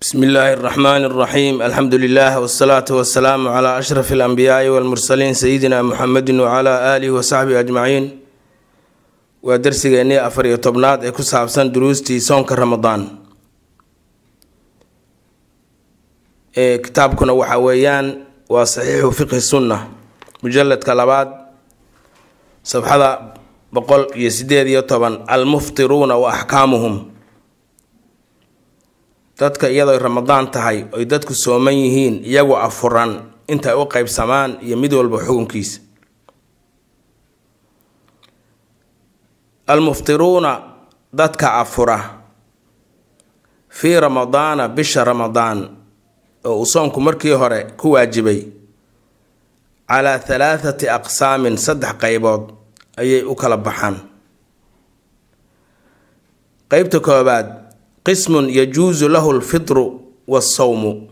bsmi illaahi araxmaani araxiim alxamdu lilaah wsalaatu wasalaamu calaa ashraf alambiyaai walmursaliin sayidina muxamedin wacalaa aalihi wasaxbihi ajmaciin waa darsigeennii afar iyo tobnaad ee ku saabsan duruustii soonka ramadaan kitaabkuna waxa weeyaan waa saxiixu fiqhi sunna mujaladka labaad sabxada boqol iyo sideed iyo toban almuftiruuna wa axkaamuhum dadka iyadoo ramadaan tahay oy dadku sooman yihiin iyagoo afuran intay u qaybsamaan iyo mid walba xukunkiisa almuftiruuna dadka afura fii ramadaana bisha ramadaan oo uu soomku markii hore ku waajibay calaa thalaathati aqsaamin saddex qaybood ayay u kala baxaan qeybta koobaad qismun yajuusu lahu lfitru wasawmu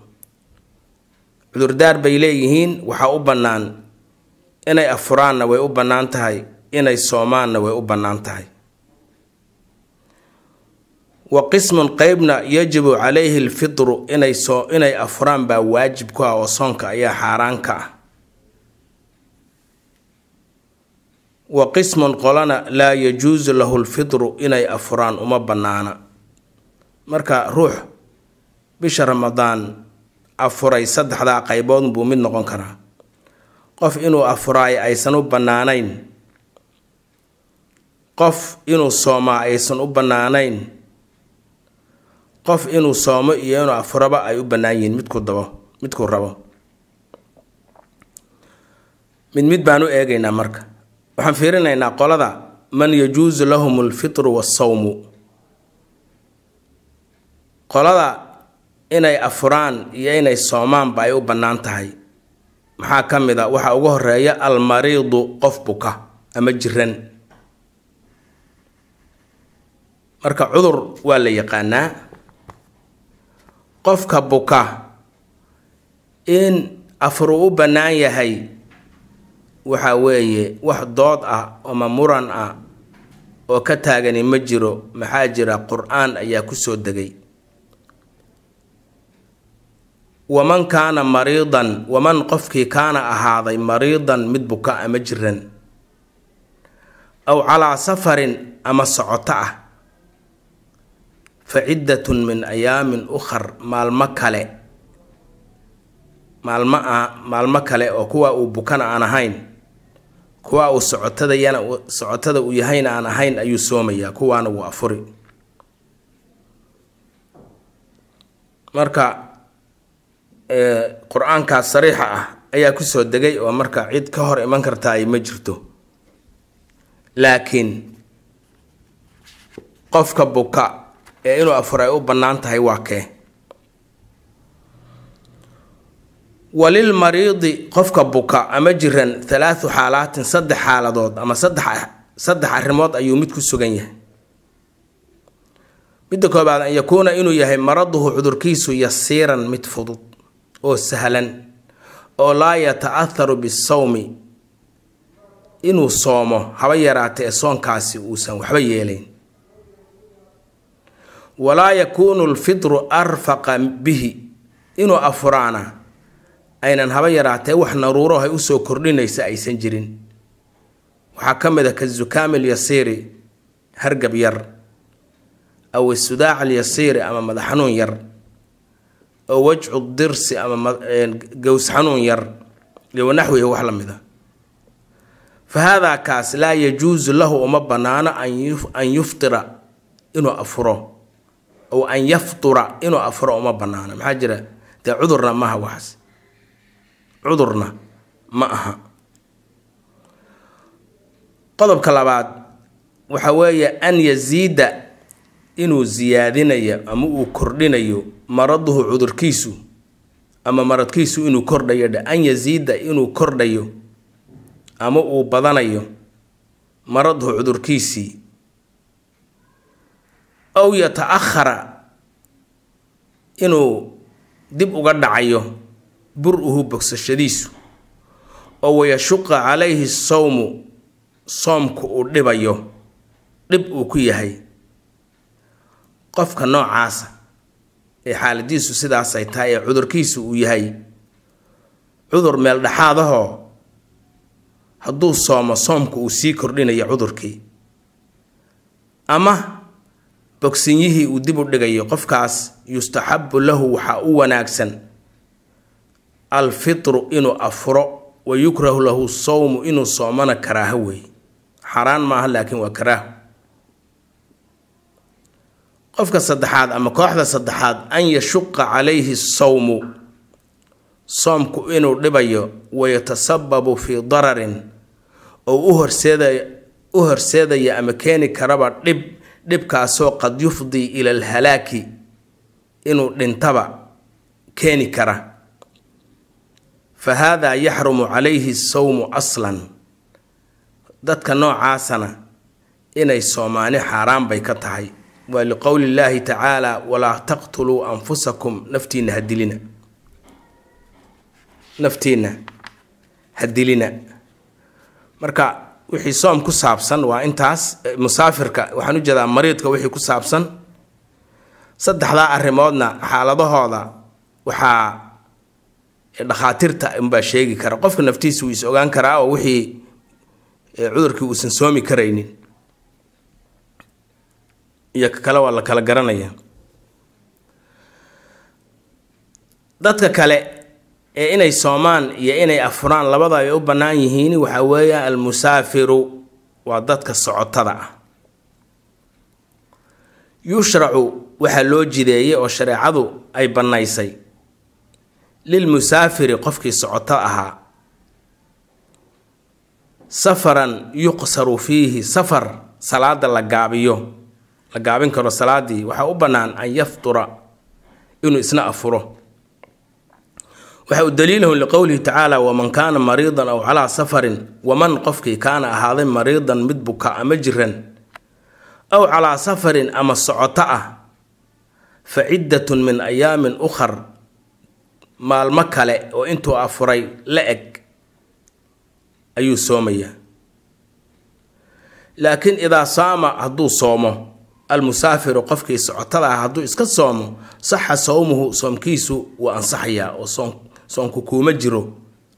cudurdaar bay leeyihiin waxaa u bannaan inay afuraanna way u bannaan tahay inay soomaanna way u bannaan tahay wa qismun qeybna yajibu calayhi lfitru inay soo inay afuraan baa waajib ku ah oo soonka ayaa xaaraanka ah wa qismun qolana laa yajuusu lahu lfitru inay afuraan uma bannaana marka ruux bisha ramadaan afuray saddexdaa qaybood buu mid noqon karaa qof inuu afuraay aysan u bannaanayn qof inuu soomaa aysan u bannaanayn qof inuu soomo iyo inuu afuraba ay u bannaan yihiin midkuu dabo midkuu rabo mid mid baan u eegaynaa marka waxaan fiirinaynaa qolada man yajuusu lahum alfitru waalsawmu qolada inay afuraan iyo inay soomaanba ay u bannaan tahay maxaa ka mid a waxaa ugu horeeya almariidu qof buka ama jiran marka cudur waa la yaqaanaa qofka buka in afur uu u bannaan yahay waxa weeye wax dood ah ama muran ah oo ka taagani ma jiro maxaa jira qur-aan ayaa kusoo degay waman kaana mariidan waman qofkii kaana ahaaday mariidan mid buka ama jiran aw calaa safarin ama socoto ah fa ciddatun min ayaamin ukhar maalmo kale maalmo a maalmo kale oo kuwa uu bukana aan ahayn kuwa uu socotadayana socotada uu yahayna aan ahayn ayuu soomayaa kuwaana wuu afuri marka qur-aankaa sariixa ah ayaa kusoo degay oo marka cid ka hor iman kartaa ay ma jirto laakiin qofka buka ee inuu afur ay u bannaan tahay waa kee walil mariidi qofka buka ama jiran thalaathu xaalaatin saddex xaaladood ama saddex saddex arrimood ayuu mid ku sugan yahay midda koobaad an yakuuna inuu yahay maraduhu cudurkiisu yasiiran mid fudud oo sahlan oo laa yata'atharu bisawmi inuu soomo haba yaraata ee soonkaasi uusan waxba yeelayn walaa yakuunu lfidru arfaqa bihi inuu afuraana aynan haba yaraatee wax naruuro naruurohay usoo kordhinaysa aysan jirin waxaa ka mid a ah kazukaami alyasiiri hargab yar aw sudaac alyasiiri ama madaxanuun yar oo wajcu dirsi ama gows xanuun yar naxwihi wax la mid fa haadaa kaas laa yajuusu lahu uma banaano an yuftira inuu afuro ow an yaftura inuu afuro uma banaano maxaa jira dee cudurna maaha waxaas cudurna ma aha qodobka labaad waxa weeye an yasiida inuu ziyaadinayo ama uu kordhinayo maraduhu cudurkiisu ama maradkiisu inuu kordhayo dhe an yasiida inuu kordhayo ama uu badanayo maraduhu cudurkiisii aw yata inuu dib uga dhacayo bur-uhu bogsashadiisu oo wayashuqa calayhi sawmu soomku uu dhibayo dhib uu ku yahay qofka noocaasa xaaladiisu sidaasay tahay ee cudurkiisu uu yahay cudur meel dhexaad hadduu soomo soomku uu sii kordhinayo cudurkii ama bogsinyihii uu dib u dhigayo qofkaas yustaxabu lahu waxaa u wanaagsan alfitru inuu afuro wa yukrahu lahu sawmu inuu soomana karaaho weeye xaaraan maaha laakiin waa karaaho qofka saddexaad ama kooxda saddexaad an yashuqa calayhi sawmu soomku inuu dhibayo wayatasababu fii dararin oo u horseedaya ama keeni karaba dhib dhibkaasoo qad yufdii ila alhalaaki inuu dhintaba keeni kara fa haadaa yaxrumu calayhi sawmu aslan dadka noocaasana inay soomaani xaaraan bay ka tahay waa liqowli illaahi tacaalaa walaa taqtuluu anfusakum naftiina hadilina naftiina hadilina marka wixii soom ku saabsan waa intaas eh, musaafirka waxaan u jeedaa mariidka wixii ku saabsan saddexdaa arrimoodna xaaladahooda waxaa eh, dhakhaatiirta unbaa sheegi kara qofka naftiisa wuu is ogaan karaa oo wixii eh, cudurkii uusan soomi karaynin iyo kale waa la kala garanaya dadka kale ee inay soomaan iyo inay afuraan labada ay u bannaan yihiin waxaa weeye almusaafiru waa dadka socotada ah yushracu waxaa loo jideeyay oo shareecadu ay bannaysay lilmusaafiri qofkii socoto ahaa safaran yuqsaru fiihi safar salaada la gaabiyo la gaabin karo salaadii waxaa u bannaan an yaftura inuu isna afuro waxa uu daliilahu liqowlihi tacaala waman kaana mariidan aw calaa safarin waman qofkii kaana ahaaday mariidan mid buka ama jiran aw calaa safarin ama socoto ah fa ciddatun min ayaamin ukhar maalmo kale oo intuu afuray la eg ayuu soomaya laakiin idaa saama hadduu soomo almusaafiru qofkii socotada ah hadduu iska soomo saxa sowmuhu soomkiisu wuu ansaxayaa oo soonku kuuma jiro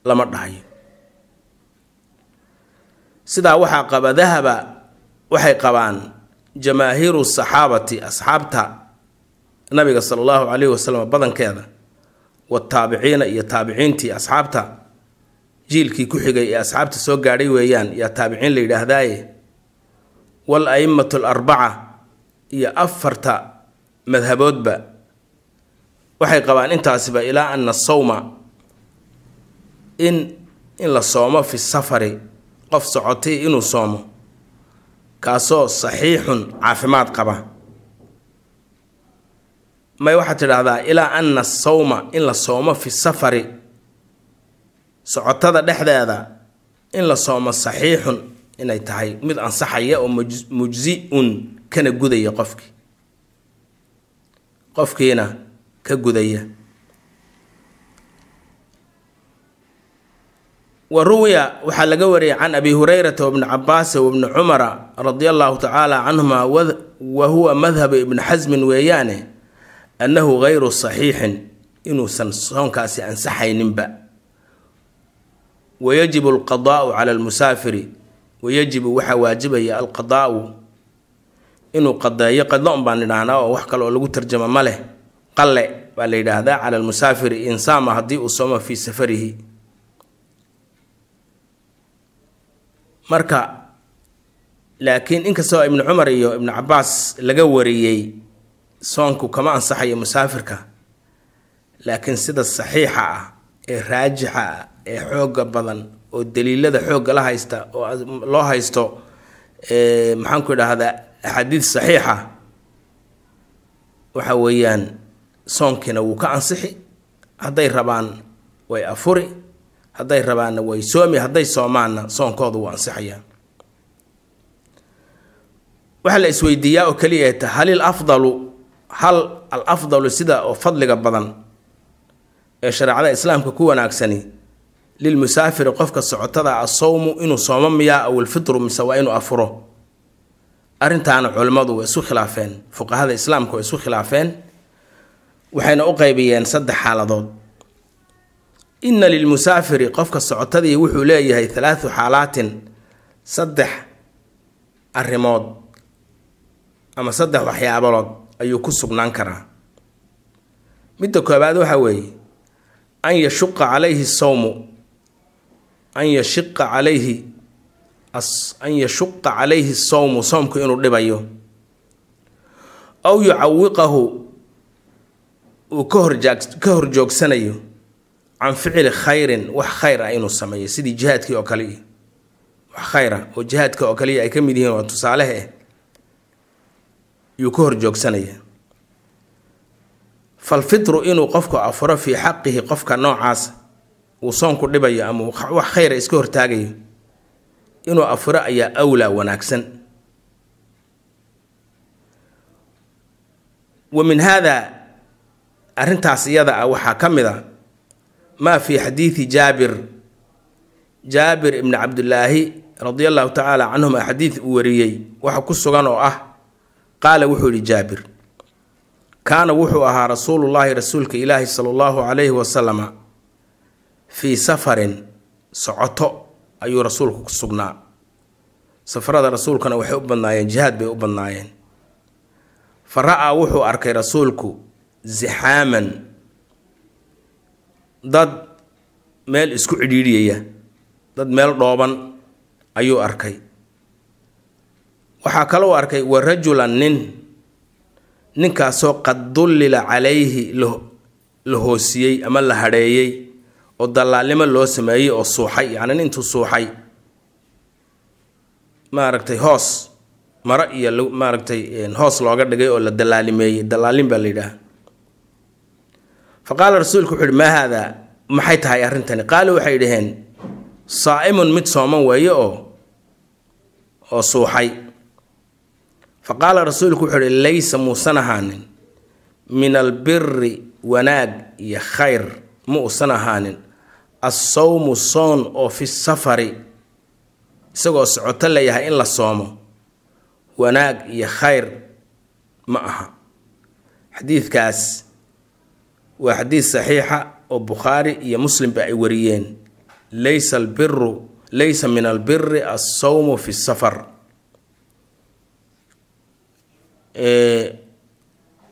lama dhahayo sidaa waxaa qaba dahaba waxay qabaan jamaahiiru saxaabati asxaabta nabiga sala allahu calayhi wasalam badankeeda wataabiciina iyo taabiciintii asxaabta jiilkii ku xigay ee asxaabta soo gaadhay weeyaan yaa taabiciin la yidhaahdaaye wal a'immatu alarbaca iyo afarta madhaboodba waxay qabaan intaasiba ilaa ana asawma in in la soomo fi safari qof socotay inuu soomo kaasoo saxiixun caafimaad qaba may waxaa tidhaahdaa ilaa ana asawma in la soomo fi safari socotada dhexdeeda in la soomo saxiixun inay tahay mid ansaxaya oo mujsi-un kana gudaya qofkii qofkiina ka gudaya wa ruwiya waxaa laga wariyay can abi hurayrata wabni cabaasi wabni cumara radi allahu tacaala canhuma wa huwa madhabu ibni xasmin weeyaane annahu gayru saxiixin inuusan soonkaasi ansaxayninba wayajibu alqadaau cala almusaafiri wayajibu waxaa waajibaya alqadaau inuu qadeeyo qadlon baan idhaahnaa oo wax kale oo lagu tarjamo ma leh qalle baa la yidhaahdaa cala almusaafiri insaama haddii uu somo fii safarihi marka laakiin inkastoo ibnu cumar iyo ibnu cabaas laga wariyey soonku kama ansaxayo musaafirka laakiin sida saxiixa ah ee raajixa ah ee xoogga badan oo daliilada xoogga la haysta oo loo haysto maxaanku idhaahdaa axaadiid saxiixa waxa weeyaan soonkiina wuu ka ansixi hadday rabaan way afuri hadday rabaanna way soomi hadday soomaanna soonkooda wuu ansixaya waxaa la isweydiiyaa oo keliya ee ta hal il afdalu hal al afdalu sida oo fadliga badan ee shareecada islaamka ku wanaagsani lilmusaafiri qofka socotada a ah, inuu soomo miyaa aw awilfitru mise waa inuu afuro arrintaana culimmadu way isu khilaafeen fuqahada islaamka way isu khilaafeen waxayna u qaybiyeen saddex xaaladood ina lilmusaafiri qofka socotadii wuxuu leeyahay thalaathu xaalaatin saddex arrimood ama saddex waxyaabalood ayuu ku sugnaan karaa midda koobaad waxa weeye an yashuqa calayhi sawmu an yashiqa calayhi an yashuqa calayhi sowmu soomku inuu dhibayo aw yucawiqahu uu ka horjoogsanayo can ficli khayrin wax khayr ah inuu sameeyo sidii jihaadkii oo kale wax khayr ah oo jihaadka oo kaliya ay ka mid yihiin waa tusaalehe eh yuu ka horjoogsanaya falfitru inuu qofku afuro fii xaqihi qofka noocaas uu soonku dhibayo ama wax khayra ah iska hortaagayo inuu afuro ayaa awlaa wanaagsan wa min haada arrintaas iyada ah waxaa ka mid a ah maa fii xadiidi jaabir jaabir ibni cabdillaahi radi allahu tacaala canhuma xadiid uu wariyey waxa ku sugan oo ah qaala wuxuu yihi jaabir kaana wuxuu ahaa rasuulullaahi rasuulka ilaahi sala allahu calayhi wasalama fii safarin socoto ayuu rasuulku ku sugnaa safarada rasuulkana waxay u badnaayeen jihaad bay u badnaayeen fa ra-aa wuxuu arkay rasuulku zixaaman dad meel isku cidhiidhiyaya dad meel dhooban ayuu arkay waxaa kalou arkay wa rajulan nin ninkaasoo qad dullila calayhi la hoosiyey ama la hadheeyey oo dalaalnimo loo sameeyey oo suuxay yani nin intuu suuxay maaragtay hoos maro iyo maaragtay hoos looga dhigay oo la dalaalimeeyey dalaalin baa la yidhaaha fa qaala rasuulku wuxu uhi maa haadaa maxay tahay arrintani qaalo waxay dhaheen saa'imun mid sooman weeye oo oo suuxay fa qaala rasuulku wuxuu uhi laysa muusan ahaanin min albiri wanaag iyo khayr ma uusan ahaanin assawmu soon oo fi safari isagoo socoto la in la soomo wanaag iyo khayr ma aha xadiidkaas waa xadiid saxiixa oo bukhaari iyo muslim ba ay wariyeen laysa albiru laysa min albiri assawmu fi safar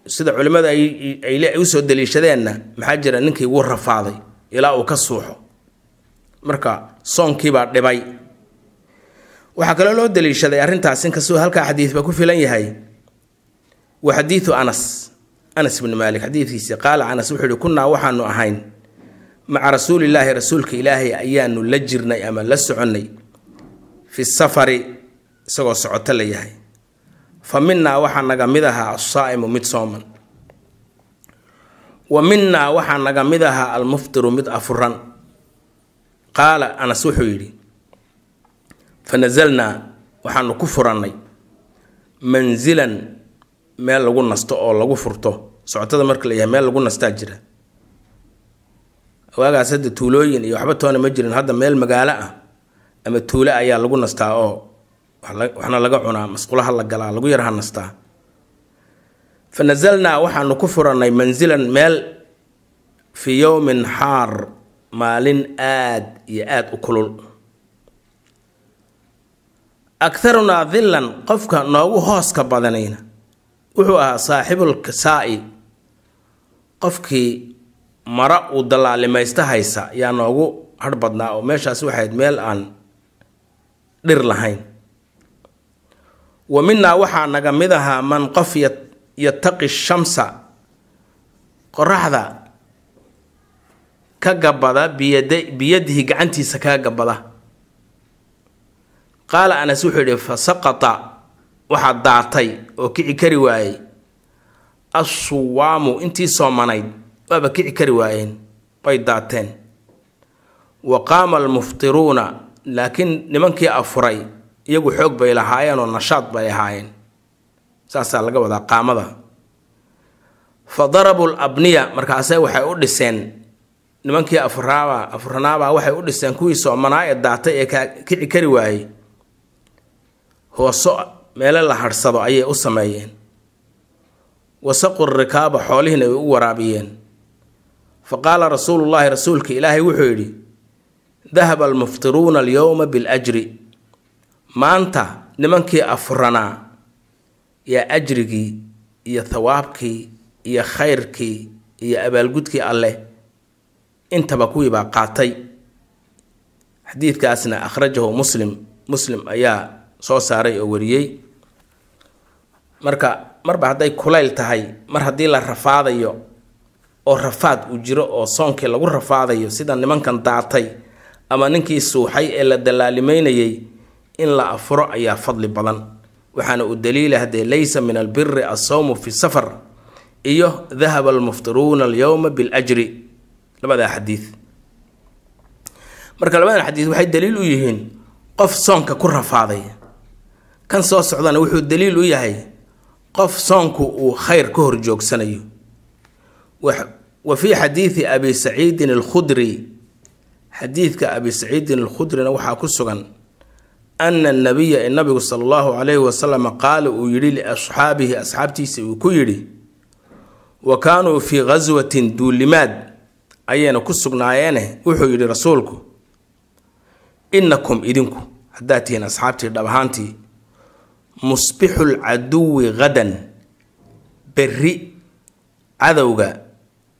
sida culimmada ay usoo daliishadeenna maxaa jira ninkii wuu rafaaday ilaa uu ka suuxo marka soonkiibaa dhibay waxaa kaloo loo daliishaday arrintaas inkastoo halkaa xadiidba ku filan yahay wa xadiidu anas anas ibnu maalik xadiidkiisi qaala anas wuxuu ihi kunnaa waxaanu ahayn maca rasuulilaahi rasuulka ilaahay ayaanu la jirnay ama la soconnay fi safari isagoo socoto la yahay fa minnaa waxaa naga mid ahaa asaa'imu mid sooman wa minaa waxaa naga mid ahaa almuftiru mid afuran qaala anas wuxuu yidhi fanasalnaa waxaanu ku furannay manzilan meel lagu nasto oo lagu furto socotada marka la yahay meel lagu nastaa jira waagaas hadda tuulooyin iyo waxba toona ma jirin hadda meel magaalo ah ama tuulo ayaa lagu nastaa oo waxna laga cunaa masqulaha la galaa lagu yarha nastaa fa waxaanu ku furannay manzilan meel fii yowmin xaar maalin aada iyo aada u kulul akarunaa dillan qofka noogu hooska badanayna wuxuu ahaa saaxibul kasaa'i qofkii mara uu dallaalimaysta haysa yaa noogu har badnaa oo meeshaas waxayd meel aan dhir lahayn wa minaa waxaa naga mid ahaa man qofya yataqi shamsa qoraxda ka gabada biyadihi gacantiisa kaa gabada qaala anas wuxuu yihi fa saqata waxaa daatay oo kici kari waayey assuwaamu intii soomanayd waaba kici kari waayeen way daateen wa qaama almuftiruuna laakiin nimankii afuray iyagu xoog bay lahaayeen oo nashaad bay ahaayeen saasaa laga wadaa qaamada fa darabu labniya markaase waxay u dhiseen nimankii afraaba afranaaba waxay u dhiseen kuwii soomanaa ee daatay ee kici kari waayey hooso meelo la harsado ayay u sameeyeen wasaqu rikaaba xoolihiina ay u waraabiyeen fa qaala rasuulullaahi rasuulka ilaahay wuxuu yidhi dahaba almuftiruuna alyowma biljri maanta nimankii afranaa iyo ajrigii iyo thawaabkii iyo khayrkii iyo abaalgudkii alleh intaba kuwii baa qaatay xadiidkaasna akhrajahu muslim muslim ayaa soo saaray oo wariyey marka marba hadday kulayl tahay mar haddii la rafaadayo oo rafaad uu jiro oo soonkii lagu rafaadayo sida nimankan daatay ama ninkii suuxay ee la dallaalimeynayay in la afuro ayaa fadli badan waxaana u daliila ah haddee laysa min albiri asawmu fi safar iyo dahaba almuftiruuna alyowma biljri labadaa xadii marka labadan xadiid waxay daliil u yihiin qof soonka ku rafaaday kan soo socdana wuxuu daliil u yahay qof soonku uu khayr ka horjoogsanayo wa fii xadiidi abi saciidin alkhudri xadiidka abi saciidin alkhudrina waxaa ku sugan ana nabiya ee nabigu sala allahu calayhi wasalam qaala uu yidhi liasxaabihi asxaabtiisa uu ku yidhi wa kaanuu fii khaswatin duulimaad ayayna ku sugnaayeene wuxuu yidhi rasuulku innakum idinku haddaad tihiin asxaabtii dhab ahaantii musbixu lcaduwi hadan berri cadowga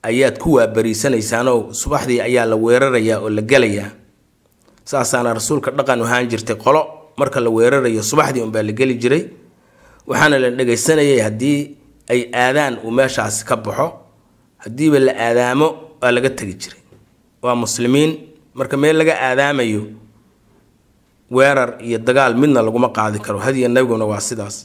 ayaad ku waabariisanaysaanoo subaxdii ayaa la weerarayaa oo la gelayaa saasaana rasuulka dhaqan ahaan jirtay qolo marka la weerarayo subaxdii unbaa la geli jiray waxaana la dhagaysanayay haddii ay aadaan uu meeshaasi ka baxo haddiiba la aadaamo waa laga tegi jiray waa muslimiin marka meel laga aadaamayo weerar iyo dagaal midna laguma qaadi karo hadiya nabiguna waa sidaas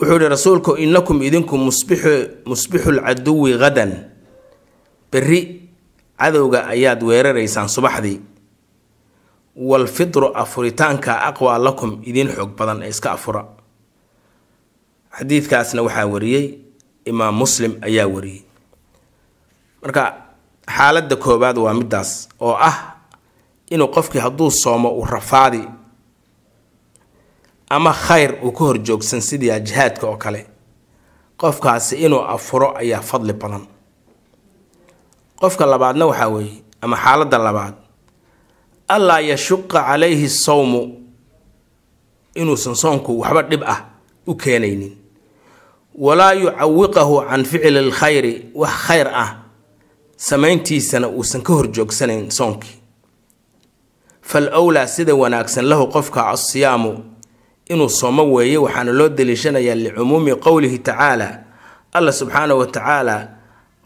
wuxuu ihi rasuulku inakum idinku musbixu musbixu lcaduwi hadan berri cadowga ayaad weeraraysaan subaxdii walfidru afuritaanka aqwaa lakum idiin xoog badan ee iska afura xadiidkaasna waxaa wariyey imaam muslim ayaa wariyey marka xaaladda koowaad waa middaas oo ah inuu qofkii hadduu soomo uu rafaadi ama khayr uu ka horjoogsan sidii jihaadka oo kale qofkaasi inuu afuro ayaa fadli badan qofka labaadna waxaa weeye ama xaaladda labaad allaa yashuqa calayhi sawmu inuusan soonku waxba dhib ah u keenaynin walaa yucawiqahu can ficli lkhayri wax khayr ah samayntiisana uusan ka horjoogsanayn soonkii fal wlaa sida wanaagsan lahu qofka assiyaamu inuu soomo weeye waxaana loo daliishanayaa licumuumi qowlihi tacaala alla subxaanahu wa tacaala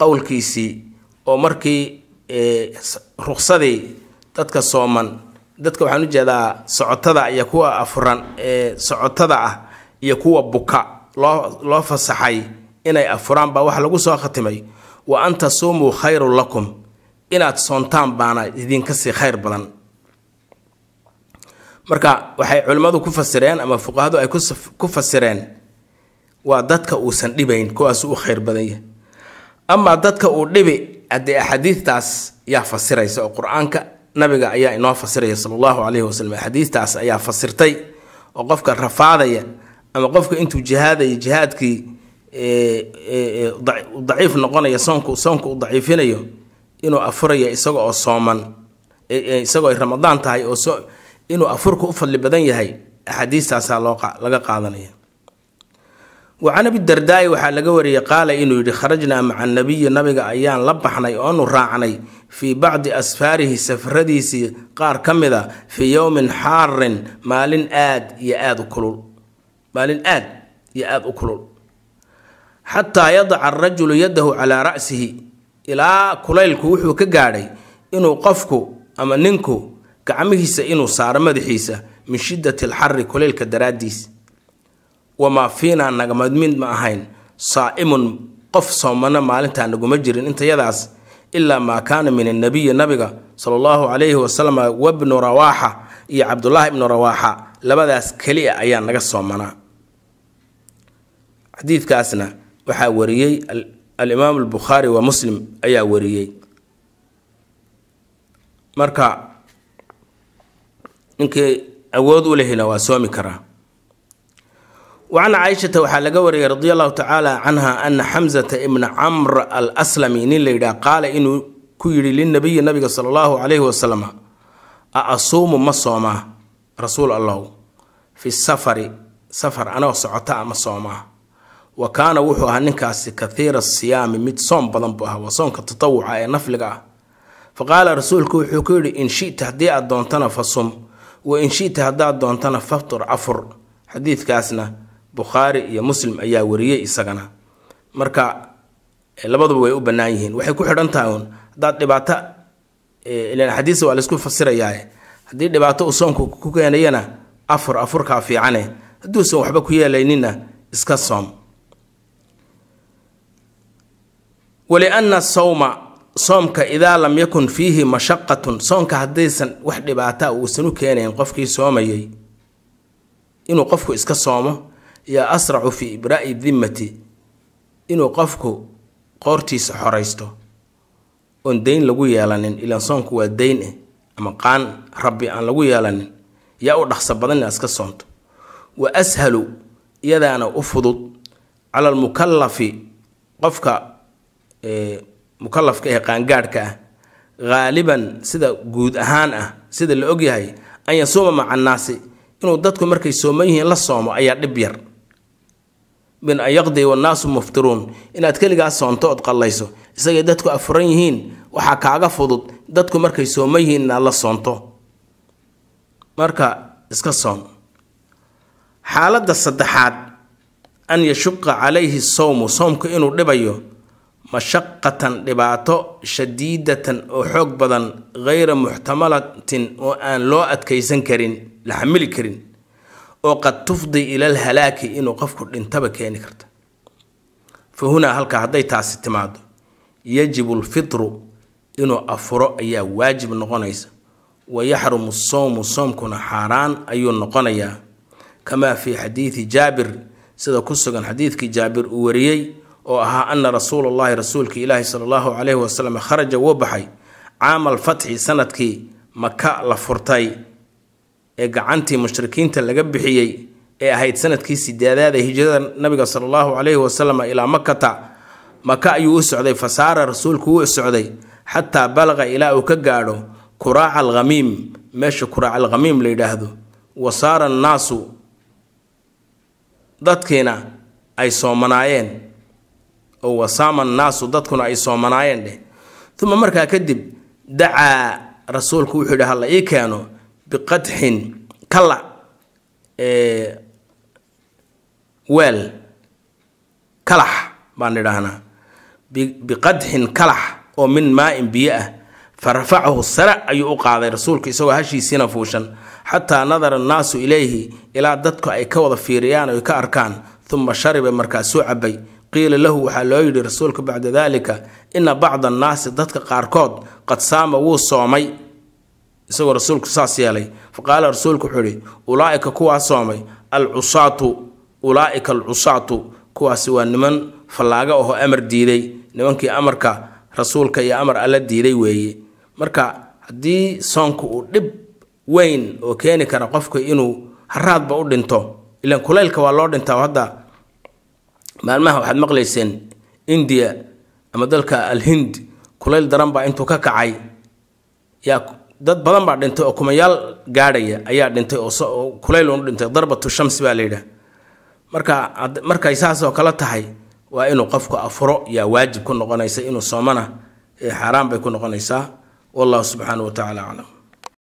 qowlkiisii oo markii eh, ruqsadii dadka sooman dadka waxaan ujeedaa socotada iyo kuwa afuran eh, socotada ah iyo kuwa buka loo fasaxay inay afuraan baa waxa lagu soo khatimay wa an tasuumuu khayrun lakum inaad soontaan baana idinka sii khayr badan marka waxay culimmadu ku fasireen ama fuqahadu ay ku fasireen waa dadka uusan dhibayn kuwaas u khayr badan amaa dadka uu dhibi haddee axaadiidtaas yaa fasiraysa oo qur-aanka nabiga ayaa inoo fasiraya sala allahu caleyhi wasalam axaadiidtaas ayaa fasirtay oo qofka rafaadaya ama qofka intuu jihaadaya jihaadkii daciif noqonaya soonku soonka u daciifinayo inuu afuraya isaga oo sooman isagoo ay ramadaan tahay oo inuu afurka u fadli badan yahay axaadiistaasaa loo laga qaadanaya wacan abidardaai waxaa laga wariyey qaala inuu yidhi kharajnaa maca nabiyi nabiga ayaan la baxnay oonu raacnay fii bacdi asfaarihi safradiisii qaar ka mida fii yowmin xaarin maalin aad iyo aad u kulul maalin aad iyo aad u kulul xataa yadaca arajulu yadahu calaa ra'sihi ilaa kulaylku wuxuu ka gaadhay inuu qofku ama ninku gacmihiisa inuu saaro madaxiisa min shidati alxari kulaylka daraaddiis wamaa fiinaa nagamadmiid ma ahayn saa'imun qof soomana maalintaa naguma jirin intayadaas ilaa maa kaana min annabiyi nabiga sala allahu calayhi wasalam wabnu rawaaxa iyo cabdullaahi ibnu rawaaxa labadaas keliya ayaa naga soomana xadiidkaasna waxaa wariyey alimaam albukhaari wa muslim ayaa wariyey marka ninkii awood u lehina waa soomi karaa wacan caaishata waxaa laga wariyay radi allahu tacaala canha ana xamzata ibna camr al aslami nin layidhaha qaala inuu ku yidhi linabiyi nabiga sala allahu calayhi wasalam a asuumu ma soomaa rasuul allow fi safari safar anoo socotaa ma soomaa wa kaana wuxuu ahaa ninkaasi kathiira siyaami mid soom badan buu ahaa waa soonka tatawuca ee nafliga ah fa qaala rasuulku wuxuu ku yidhi in shita haddii aad doontana fa sum wa in shita haddaad doontana faftur cafur xadiidkaasna bukhaari iyo muslim ayaa wariyey isagana marka eh, labaduba way u banaan yihiin waxay ku xidhan tahay uun haddaad dhibaato eh, xadiis waa laysku fasirayaa haddii dhibaato uu ku keenayana afur afurkaa fiicane hadduusan waxba ku yeelaynina iska soom walianna sawma soomka idaa lam yakun fiihi mashaqatun soomka haddaysan wax dhibaata uusan u keenayn qofkii soomayay inuu qofku iska soomo yaa asracu fii ibraa'i dimmati inuu qofku qoortiisa xoraysto oon dayn lagu yeelanin ilaan soonku waa dayneh ama qaan rabbi aan lagu yeelanin yaa u dhaqso badan inaad iska soonto wa ashalu iyadaana u fudud cala almukallafi qofka mukallafka ee qaangaadhka ah haaliban sida guud ahaan ah sida la ogyahay an yasuuma maca annaasi inuu dadku markay sooman yihiin la soomo ayaa dhib yar bin an yaqdi wannaasu muftiruun inaad keligaa soonto ood qallayso isagay dadku afuran yihiin waxaa kaaga fudud dadku markay sooman yihiin inaad la soonto marka iska soon xaaladda saddexaad an yashuqa calayhi sowmu soomku inuu dhibayo mashaqatan dhibaato shadiidatan oo xoog badan kayra muxtamalatin oo aan loo adkaysan karin la xamili karin oo qad tufdi ila alhalaaki inuu qofku dhintaba keeni karta fa hunaa halkaa hadday taasi timaado yajibu alfitru inuu afuro ayaa waajib noqonaysa wa yaxrumu soomu soomkuna xaaraan ayuu noqonayaa kamaa fii xadiidi jaabir sida ku sugan xadiidkii jaabir uu wariyey oo ahaa ana rasuula allahi rasuulka ilaahi sala allahu caleyhi wasalam kharaja wuu baxay caama alfatxi sanadkii maka la furtay ee gacantii mushrikiinta laga bixiyey ee ahayd sanadkii sideedaada hijrada nabiga sala allahu caleyhi wasalam ilaa makata maka ayuu u socday fasaara rasuulku wuu socday xataa balaqa ilaa uu ka gaadho kuraaca alkhamiim meesha kuraaca alkhamiim la yidhaahdo wa saara annaasu dadkiina ay soomanaayeen oo wasaama annaasu dadkuna ay soomanaayeen dheh uma markaa kadib dacaa rasuulku wuxuu yidhi halla ii keeno biqadxin kalac weel kalax baan idhaahnaa biqadxin kalax oo min maa-in biyo ah fa rafacahu sarac ayuu u qaaday rasuulka isagoo hashiisiina fuushan xataa nadara annaasu ilayhi ilaa dadku ay ka wada fiiriyaan oy ka arkaan uma shariba markaasuu cabay qiila lahu waxaa loo yidhi rasuulka bacda dalika ina bacda annaasi dadka qaarkood qad saama wuu soomay isagoo rasuulku saas yeelay fa qaala rasuulku wuxuu ihi ulaaika kuwaa soomay alcusaatu ulaaika alcusaatu kuwaasi waa niman fallaaga ahoo amar diiday nimankii amarka rasuulka iyo amar alla diiday weeye marka haddii soonka uu dhib weyn oo keeni kara qofka inuu haraadba u dhinto ilaan kulaylka waa loo dhintaa hadda maalmaha waxaad maqlayseen indiya ama dalka alhind kulayl daran baa intuu ka kacay yaa dad badan baa dhintay oo kumayaal gaadhaya ayaa dhintay oo kulayl unu dhintay darbatu shamsi baa la yidhaah marka markay saasoo kale tahay waa inuu qofku afuro yaa waajib ku noqonaysa inuu soomana xaaraan bay ku noqonaysaa wallahu subxaana wa tacaala aclam